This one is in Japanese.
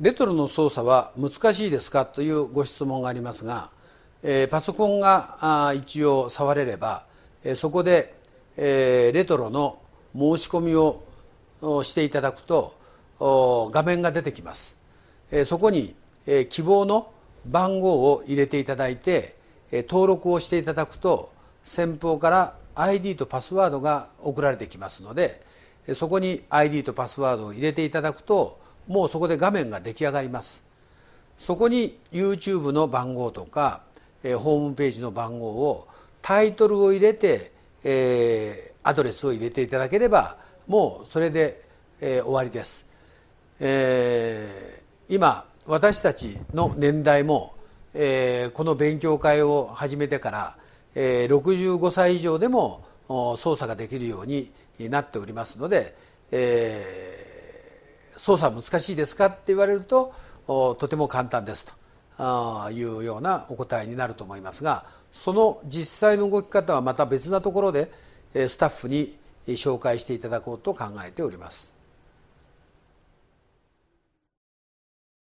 レトロの操作は難しいですかというご質問がありますが、えー、パソコンが一応触れれば、えー、そこで、えー、レトロの申し込みをしていただくと画面が出てきます、えー、そこに、えー、希望の番号を入れていただいて、えー、登録をしていただくと先方から ID とパスワードが送られてきますのでそこに ID とパスワードを入れていただくともうそこで画面が出来上がりますそこに YouTube の番号とか、えー、ホームページの番号をタイトルを入れて、えー、アドレスを入れていただければもうそれで、えー、終わりです、えー、今私たちの年代も、えー、この勉強会を始めてから、えー、65歳以上でも操作ができるようになっておりますので、えー、操作難しいですかって言われるととても簡単ですというようなお答えになると思いますがその実際の動き方はまた別なところでスタッフに紹介していただこうと考えております。